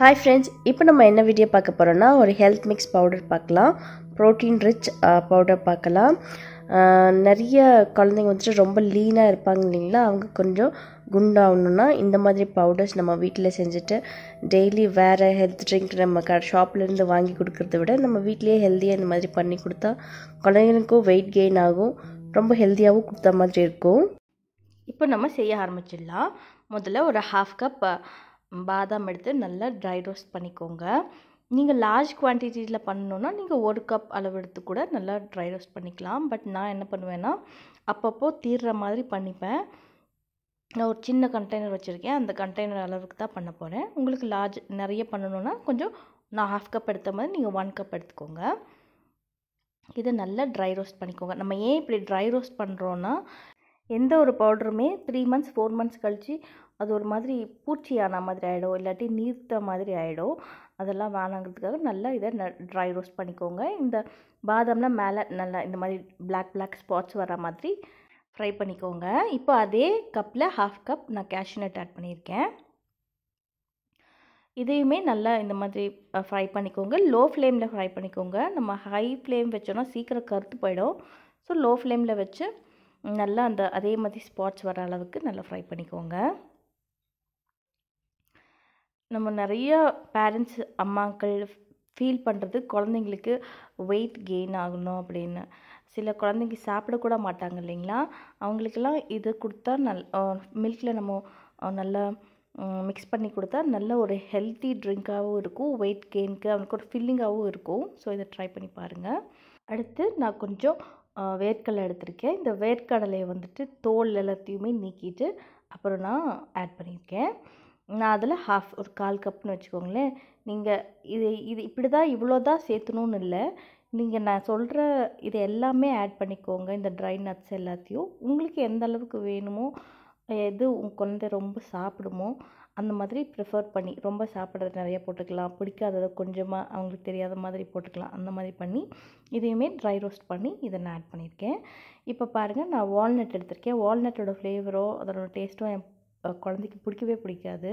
hi friends இப்போ நம்ம என்ன வீடியோ பார்க்க போகிறோன்னா ஒரு ஹெல்த் மிக்ஸ் பவுடர் பார்க்கலாம் ப்ரோட்டீன் ரிச் பவுடர் பார்க்கலாம் நிறைய குழந்தைங்க வந்துட்டு ரொம்ப லீனாக இருப்பாங்க இல்லைங்களா அவங்க கொஞ்சம் குண்டாகணுன்னா இந்த மாதிரி பவுடர்ஸ் நம்ம வீட்டில் செஞ்சுட்டு டெய்லி வேறு ஹெல்த் ட்ரிங்க் நம்ம க ஷாப்லேருந்து வாங்கி கொடுக்குறத விட நம்ம வீட்லேயே ஹெல்த்தியாக இந்த மாதிரி பண்ணி கொடுத்தா குழந்தைங்களுக்கும் வெயிட் கெயின் ஆகும் ரொம்ப ஹெல்த்தியாகவும் கொடுத்த மாதிரி இருக்கும் இப்போ நம்ம செய்ய ஆரம்பிச்சிடலாம் முதல்ல ஒரு ஹாஃப் கப் பாதாம் எடுத்து நல்லா ட்ரை ரோஸ்ட் பண்ணிக்கோங்க நீங்கள் லார்ஜ் குவான்டிட்டியில் பண்ணணுன்னா நீங்கள் ஒரு கப் அளவு எடுத்து கூட நல்லா ட்ரை ரோஸ்ட் பண்ணிக்கலாம் பட் நான் என்ன பண்ணுவேன்னா அப்பப்போ தீர்ற மாதிரி பண்ணிப்பேன் நான் ஒரு சின்ன கண்டெய்னர் வச்சுருக்கேன் அந்த கண்டெய்னர் அளவுக்கு தான் பண்ண போகிறேன் உங்களுக்கு லார்ஜ் நிறைய பண்ணணுன்னா கொஞ்சம் நான் ஹாஃப் கப் எடுத்த மாதிரி நீங்கள் ஒன் கப் எடுத்துக்கோங்க இதை நல்லா ட்ரை ரோஸ்ட் பண்ணிக்கோங்க நம்ம ஏன் இப்படி ட்ரை ரோஸ்ட் பண்ணுறோன்னா எந்த ஒரு பவுடருமே த்ரீ மந்த்ஸ் ஃபோர் மந்த்ஸ் கழித்து அது ஒரு மாதிரி பூச்சி ஆன மாதிரி ஆகிடும் இல்லாட்டி நீர்த்த மாதிரி ஆகிடும் அதெல்லாம் வேணாங்கிறதுக்காக நல்லா இதை ந ட்ரை ரோஸ்ட் பண்ணிக்கோங்க இந்த பாதாம்லாம் மேலே நல்லா இந்த மாதிரி பிளாக் பிளாக் ஸ்பாட்ஸ் வர மாதிரி ஃப்ரை பண்ணிக்கோங்க இப்போ அதே கப்பில் ஹாஃப் கப் நான் கேஷ்யூநட் ஆட் பண்ணியிருக்கேன் இதையுமே நல்லா இந்த மாதிரி ஃப்ரை பண்ணிக்கோங்க லோ ஃப்ளேமில் ஃப்ரை பண்ணிக்கோங்க நம்ம ஹை ஃப்ளேம் வச்சோன்னா சீக்கிரம் கருத்து போயிடும் ஸோ லோ ஃப்ளேமில் வச்சு நல்லா அந்த அதே மாதிரி ஸ்பாட்ஸ் வர அளவுக்கு நல்லா ஃப்ரை பண்ணிக்கோங்க நம்ம நிறையா பேரண்ட்ஸ் அம்மாக்கள் ஃபீல் பண்ணுறது குழந்தைங்களுக்கு வெயிட் கெயின் ஆகணும் அப்படின்னு சில குழந்தைங்க சாப்பிடக்கூட மாட்டாங்க இல்லைங்களா அவங்களுக்கெல்லாம் இது கொடுத்தா நல் மில்கில் நம்ம நல்லா மிக்ஸ் பண்ணி கொடுத்தா நல்ல ஒரு ஹெல்த்தி ட்ரிங்காகவும் இருக்கும் வெயிட் கெயினுக்கு அவனுக்கு ஒரு ஃபில்லிங்காகவும் இருக்கும் ஸோ இதை ட்ரை பண்ணி பாருங்கள் அடுத்து நான் கொஞ்சம் வேர்க்கடலை எடுத்திருக்கேன் இந்த வேர்க்கடலையை வந்துட்டு தோல் எல்லாத்தையுமே நீக்கிட்டு அப்புறம் நான் ஆட் பண்ணியிருக்கேன் நான் அதில் ஹாஃப் ஒரு கால் கப்னு வச்சுக்கோங்களேன் நீங்கள் இது இது இப்படி தான் இவ்வளோ தான் சேர்த்தணும்னு இல்லை நீங்கள் நான் சொல்கிற இது எல்லாமே ஆட் பண்ணிக்கோங்க இந்த ட்ரை நட்ஸ் எல்லாத்தையும் உங்களுக்கு எந்த அளவுக்கு வேணுமோ எது உங்கள் குழந்தை ரொம்ப சாப்பிடுமோ அந்த மாதிரி ப்ரிஃபர் பண்ணி ரொம்ப சாப்பிட்றது நிறையா போட்டுக்கலாம் பிடிக்காததை கொஞ்சமாக அவங்களுக்கு தெரியாத மாதிரி போட்டுக்கலாம் அந்த மாதிரி பண்ணி இதையுமே ட்ரை ரோஸ்ட் பண்ணி இதை நான் ஆட் பண்ணியிருக்கேன் இப்போ பாருங்கள் நான் வால்நட் எடுத்திருக்கேன் வால்நட்டோட ஃப்ளேவரோ அதோடய டேஸ்ட்டோ என் குழந்தைக்கு பிடிக்கவே பிடிக்காது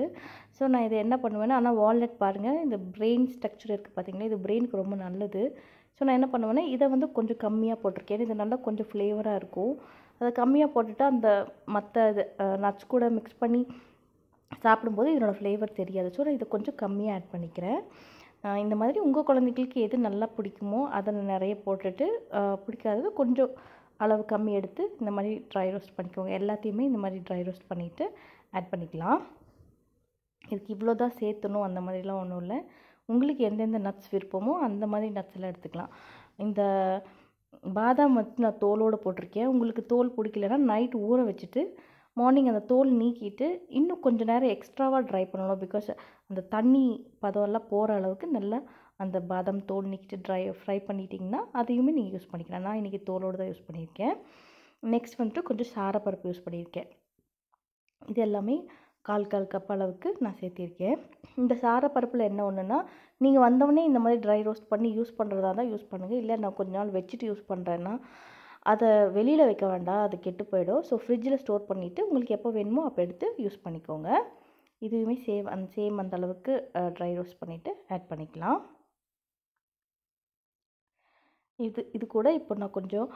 ஸோ நான் இதை என்ன பண்ணுவேன்னா ஆனால் வால்நட் பாருங்கள் இந்த பிரெயின் ஸ்ட்ரக்சர் இருக்குது பார்த்திங்களா இது பிரெயினுக்கு ரொம்ப நல்லது ஸோ நான் என்ன பண்ணுவேன்னா இதை வந்து கொஞ்சம் கம்மியாக போட்டிருக்கேன் இது நல்லா கொஞ்சம் ஃப்ளேவராக இருக்கும் அதை கம்மியாக போட்டுட்டு அந்த மற்ற இது நட்ஸ் கூட மிக்ஸ் பண்ணி சாப்பிடும்போது இதனோட ஃப்ளேவர் தெரியாது ஸோ நான் இதை கொஞ்சம் கம்மியாக ஆட் பண்ணிக்கிறேன் இந்த மாதிரி உங்கள் குழந்தைங்களுக்கு எது நல்லா பிடிக்குமோ அதை நிறைய போட்டுட்டு பிடிக்காதது கொஞ்சம் அளவு கம்மி எடுத்து இந்த மாதிரி ட்ரை ரோஸ்ட் பண்ணிக்கோங்க எல்லாத்தையுமே இந்த மாதிரி ட்ரை ரோஸ்ட் பண்ணிவிட்டு ஆட் பண்ணிக்கலாம் இதுக்கு இவ்வளோ தான் சேர்த்தணும் அந்த மாதிரிலாம் ஒன்றும் இல்லை உங்களுக்கு எந்தெந்த நட்ஸ் விருப்பமோ அந்த மாதிரி நட்ஸ் எடுத்துக்கலாம் இந்த பாதாம் வந்து நான் தோலோடு போட்டிருக்கேன் உங்களுக்கு தோல் பிடிக்கலன்னா நைட் ஊற வச்சுட்டு மார்னிங் அந்த தோல் நீக்கிட்டு இன்னும் கொஞ்சம் நேரம் எக்ஸ்ட்ராவாக ட்ரை பண்ணணும் பிகாஸ் அந்த தண்ணி பதவெல்லாம் போகிற அளவுக்கு நல்லா அந்த பாதம் தோல் நீக்கிட்டு ட்ரை ஃப்ரை பண்ணிட்டிங்கன்னா அதையுமே நீங்கள் யூஸ் பண்ணிக்கலாம் நான் இன்றைக்கி தோலோடு தான் யூஸ் பண்ணியிருக்கேன் நெக்ஸ்ட் வந்துட்டு கொஞ்சம் சாரப்பருப்பு யூஸ் பண்ணியிருக்கேன் இது எல்லாமே கால் கால் கப் அளவுக்கு நான் சேர்த்திருக்கேன் இந்த சாரப்பருப்பில் என்ன ஒன்றுன்னா நீங்கள் வந்தவொடனே இந்த மாதிரி ட்ரை ரோஸ்ட் பண்ணி யூஸ் பண்ணுறதா தான் யூஸ் பண்ணுங்கள் இல்லை நான் கொஞ்ச நாள் வச்சுட்டு யூஸ் பண்ணுறேன்னா அதை வெளியில் வைக்க வேண்டாம் அது கெட்டு போயிடும் ஸோ ஃப்ரிட்ஜில் ஸ்டோர் பண்ணிவிட்டு உங்களுக்கு எப்போ வேணுமோ அப்போ எடுத்து யூஸ் பண்ணிக்கோங்க இதுவுமே சேம் அந்த சேம் அந்த அளவுக்கு ட்ரை ரோஸ்ட் பண்ணிவிட்டு ஆட் பண்ணிக்கலாம் இது இது கூட இப்போ நான் கொஞ்சம்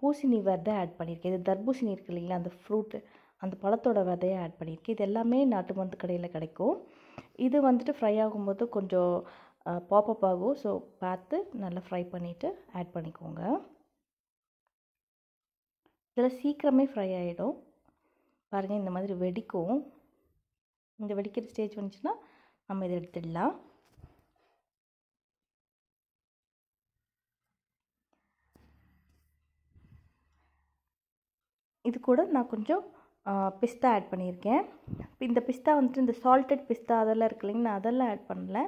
பூசணி விதை ஆட் பண்ணியிருக்கேன் இது தர்பூசணி இருக்குது இல்லைங்களா அந்த ஃப்ரூட்டு அந்த பழத்தோட விதையை ஆட் பண்ணியிருக்கேன் இது எல்லாமே நாட்டு மருந்து கடையில் கிடைக்கும் இது வந்துட்டு ஃப்ரை ஆகும்போது கொஞ்சம் பாப்பப் ஆகும் ஸோ பார்த்து நல்லா ஃப்ரை பண்ணிவிட்டு ஆட் பண்ணிக்கோங்க இதில் சீக்கிரமே ஃப்ரை ஆகிடும் பாருங்கள் இந்த மாதிரி வெடிக்கும் இந்த வெடிக்கிற ஸ்டேஜ் வந்துச்சுன்னா நம்ம இதை எடுத்துடலாம் இது கூட நான் கொஞ்சம் பிஸ்தா ஆட் பண்ணியிருக்கேன் இந்த பிஸ்தா வந்துட்டு இந்த சால்டட் பிஸ்தா அதெல்லாம் இருக்கு இல்லைங்க நான் அதெல்லாம் ஆட் பண்ணல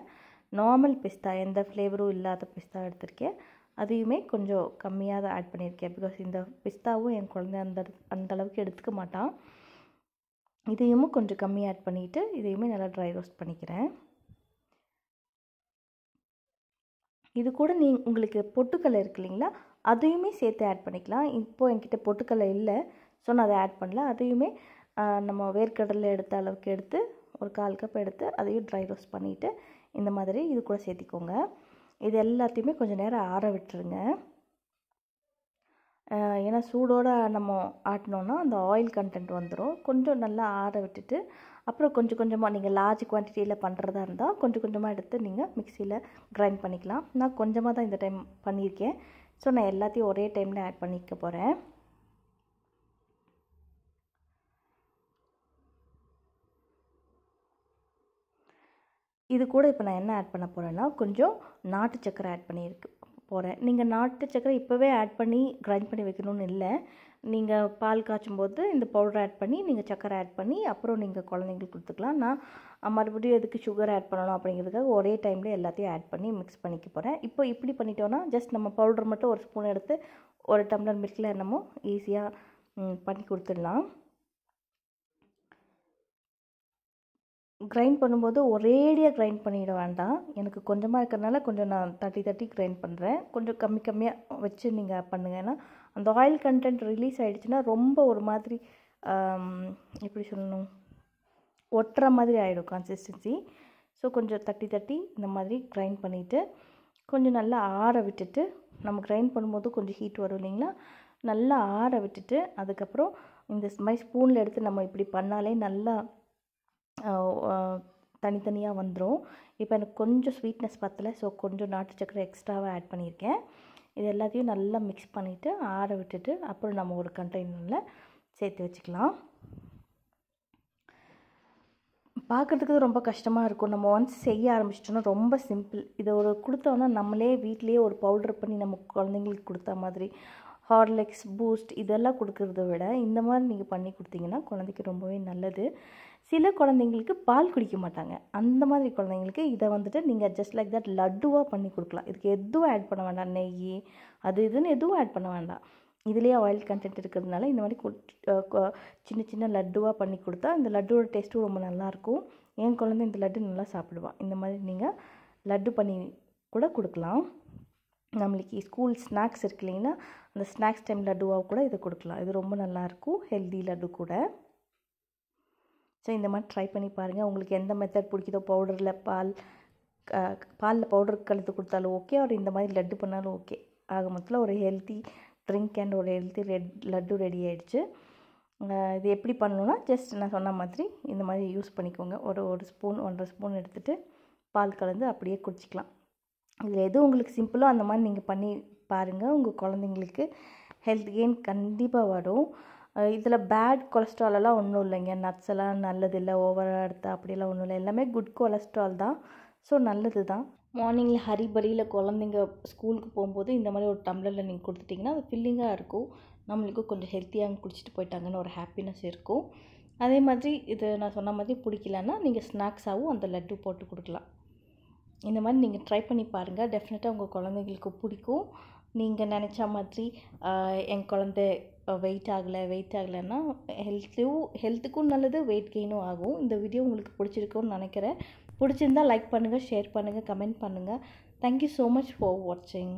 நார்மல் பிஸ்தா எந்த ஃப்ளேவரும் இல்லாத பிஸ்தா எடுத்திருக்கேன் அதையுமே கொஞ்சம் கம்மியாக தான் ஆட் பண்ணியிருக்கேன் பிகாஸ் இந்த பிஸ்தாவும் என் குழந்தை அந்த அந்த அளவுக்கு எடுத்துக்க மாட்டான் இதையும் கொஞ்சம் கம்மியாக ஆட் பண்ணிவிட்டு இதையுமே நல்லா ட்ரை ரோஸ்ட் பண்ணிக்கிறேன் இது கூட நீ உங்களுக்கு பொட்டுக்கல்லை இருக்கு இல்லைங்களா அதையுமே சேர்த்து ஆட் பண்ணிக்கலாம் இப்போது என்கிட்ட பொட்டுக்கல்லை இல்லை ஸோ நான் அதை ஆட் பண்ணல அதையுமே நம்ம வேர்க்கடலை எடுத்த அளவுக்கு எடுத்து ஒரு கால் கப் எடுத்து அதையும் ட்ரை ரோஸ்ட் பண்ணிவிட்டு இந்த மாதிரி இது கூட சேர்த்திக்கோங்க இது எல்லாத்தையுமே கொஞ்சம் நேரம் ஆற விட்டுருங்க ஏன்னா சூடோடு நம்ம ஆட்டினோன்னா அந்த ஆயில் கண்டென்ட் வந்துடும் கொஞ்சம் நல்லா ஆற விட்டுட்டு அப்புறம் கொஞ்சம் கொஞ்சமாக நீங்கள் லார்ஜ் குவான்டிட்டியில் பண்ணுறதா இருந்தால் கொஞ்சம் கொஞ்சமாக எடுத்து நீங்கள் மிக்சியில் கிரைண்ட் பண்ணிக்கலாம் நான் கொஞ்சமாக தான் இந்த டைம் பண்ணியிருக்கேன் ஸோ நான் எல்லாத்தையும் ஒரே டைமில் ஆட் பண்ணிக்க போகிறேன் இது கூட இப்போ நான் என்ன ஆட் பண்ண போகிறேன்னா கொஞ்சம் நாட்டு சக்கரை ஆட் பண்ணியிருக்கு போகிறேன் நீங்கள் நாட்டு சக்கரை இப்போவே ஆட் பண்ணி கிரைண்ட் பண்ணி வைக்கணும்னு இல்லை நீங்கள் பால் காய்ச்சும் போது இந்த பவுடர் ஆட் பண்ணி நீங்கள் சக்கரை ஆட் பண்ணி அப்புறம் நீங்கள் குழந்தைங்களுக்கு கொடுத்துக்கலாம் நான் மறுபடியும் எதுக்கு சுகர் ஆட் பண்ணணும் அப்படிங்கிறதுக்காக ஒரே டைமில் எல்லாத்தையும் ஆட் பண்ணி மிக்ஸ் பண்ணிக்க போகிறேன் இப்போ இப்படி பண்ணிட்டோன்னா ஜஸ்ட் நம்ம பவுடர் மட்டும் ஒரு ஸ்பூன் எடுத்து ஒரு டம்ளர் மில்கில் என்னமோ ஈஸியாக பண்ணி கொடுத்துடலாம் கிரைண்ட் பண்ணும்போது ஒரேடியாக கிரைண்ட் பண்ணிட வேண்டாம் எனக்கு கொஞ்சமாக இருக்கிறனால கொஞ்சம் நான் தட்டி தட்டி கிரைண்ட் பண்ணுறேன் கொஞ்சம் கம்மி கம்மியாக வச்சு நீங்கள் பண்ணுங்கள் ஏன்னா அந்த ஆயில் கண்டென்ட் ரிலீஸ் ஆகிடுச்சுன்னா ரொம்ப ஒரு மாதிரி எப்படி சொல்லணும் ஒட்டுற மாதிரி ஆகிடும் கன்சிஸ்டன்சி ஸோ கொஞ்சம் தட்டி தட்டி இந்த மாதிரி கிரைண்ட் பண்ணிவிட்டு கொஞ்சம் நல்லா ஆற விட்டுட்டு நம்ம கிரைண்ட் பண்ணும்போது கொஞ்சம் ஹீட் வரும் இல்லைங்களா நல்லா ஆற விட்டுட்டு அதுக்கப்புறம் இந்த மாதிரி ஸ்பூனில் எடுத்து நம்ம இப்படி பண்ணாலே நல்லா தனித்தனியாக வந்துடும் இப்போ எனக்கு கொஞ்சம் ஸ்வீட்னஸ் பற்றல ஸோ கொஞ்சம் நாட்டு சக்கரை எக்ஸ்ட்ராவாக ஆட் பண்ணியிருக்கேன் இது எல்லாத்தையும் நல்லா மிக்ஸ் பண்ணிவிட்டு ஆற விட்டுட்டு அப்புறம் நம்ம ஒரு கண்டெய்னரில் சேர்த்து வச்சுக்கலாம் பார்க்குறதுக்கு ரொம்ப கஷ்டமாக இருக்கும் நம்ம ஒன்ஸ் செய்ய ஆரம்பிச்சிட்டோன்னா ரொம்ப சிம்பிள் இதை ஒரு கொடுத்தோன்னா நம்மளே வீட்லேயே ஒரு பவுடர் பண்ணி நம்ம குழந்தைங்களுக்கு கொடுத்த மாதிரி ஹார்லிக்ஸ் பூஸ்ட் இதெல்லாம் கொடுக்கறத விட இந்த மாதிரி நீங்கள் பண்ணி கொடுத்தீங்கன்னா குழந்தைக்கு ரொம்பவே நல்லது சில குழந்தைங்களுக்கு பால் குடிக்க மாட்டாங்க அந்த மாதிரி குழந்தைங்களுக்கு இதை வந்துட்டு நீங்கள் ஜஸ்ட் லைக் தட் லட்டுவாக பண்ணி கொடுக்கலாம் இதுக்கு எதுவும் ஆட் பண்ண வேண்டாம் நெய் அது இதுன்னு எதுவும் ஆட் பண்ண வேண்டாம் இதுலேயே ஆயில் கண்டென்ட் இருக்கிறதுனால இந்த மாதிரி சின்ன சின்ன லட்டுவாக பண்ணி கொடுத்தா இந்த லட்டுவோட டேஸ்ட்டும் ரொம்ப நல்லாயிருக்கும் என் குழந்தை இந்த லட்டு நல்லா சாப்பிடுவான் இந்த மாதிரி நீங்கள் லட்டு பண்ணி கூட கொடுக்கலாம் நம்மளுக்கு ஸ்கூல் ஸ்நாக்ஸ் இருக்கு இல்லைங்கன்னா அந்த ஸ்நாக்ஸ் டைம் லட்டுவாக கூட இதை கொடுக்கலாம் இது ரொம்ப நல்லாயிருக்கும் ஹெல்தி லட்டு கூட ஸோ இந்த மாதிரி ட்ரை பண்ணி பாருங்கள் உங்களுக்கு எந்த மெத்தட் பிடிக்குதோ பவுடரில் பால் பாலில் பவுடர் கழுத்து கொடுத்தாலும் ஓகே அவர் இந்த மாதிரி லட்டு பண்ணாலும் ஓகே ஆக மொத்தத்தில் ஒரு ஹெல்த்தி ட்ரிங்க் அண்ட் ஒரு ஹெல்த்தி ரெட் லட்டு ரெடி ஆகிடுச்சு இது எப்படி பண்ணணுன்னா ஜஸ்ட் நான் சொன்ன மாதிரி இந்த மாதிரி யூஸ் பண்ணிக்கோங்க ஒரு ஒரு ஸ்பூன் ஒன்றரை ஸ்பூன் எடுத்துகிட்டு பால் கலந்து அப்படியே குடிச்சிக்கலாம் இதில் எது உங்களுக்கு சிம்பிளோ அந்த மாதிரி நீங்கள் பண்ணி பாருங்கள் உங்கள் குழந்தைங்களுக்கு ஹெல்த் கெயின் கண்டிப்பாக வரும் இதில் பேட் கொலஸ்ட்ராலெல்லாம் ஒன்றும் இல்லைங்க நட்ஸ் எல்லாம் நல்லது இல்லை ஓவராக எடுத்து அப்படிலாம் ஒன்றும் இல்லை எல்லாமே குட் கொலஸ்ட்ரால் தான் ஸோ நல்லது தான் மார்னிங்கில் ஹரிபரியில் குழந்தைங்க ஸ்கூலுக்கு போகும்போது இந்த மாதிரி ஒரு டம்ளரில் நீங்கள் கொடுத்துட்டிங்கன்னா அது ஃபில்லிங்காக இருக்கும் நம்மளுக்கும் கொஞ்சம் ஹெல்த்தியாக குடிச்சிட்டு போயிட்டாங்கன்னு ஒரு ஹாப்பினஸ் இருக்கும் அதே மாதிரி இது நான் சொன்ன மாதிரி பிடிக்கலன்னா நீங்கள் ஸ்நாக்ஸாகவும் அந்த லட்டு போட்டு கொடுக்கலாம் இந்த மாதிரி நீங்கள் ட்ரை பண்ணி பாருங்கள் டெஃபினட்டாக உங்கள் குழந்தைங்களுக்கு பிடிக்கும் நீங்கள் நினச்ச மாதிரி என் குழந்த வெயிட் ஆகலை வெயிட் ஆகலைன்னா ஹெல்த்தும் ஹெல்த்துக்கும் நல்லது வெயிட் கெயினும் ஆகும் இந்த வீடியோ உங்களுக்கு பிடிச்சிருக்கும்னு நினைக்கிறேன் பிடிச்சிருந்தா லைக் பண்ணுங்கள் ஷேர் பண்ணுங்கள் கமெண்ட் பண்ணுங்கள் தேங்க்யூ ஸோ மச் ஃபார் வாட்சிங்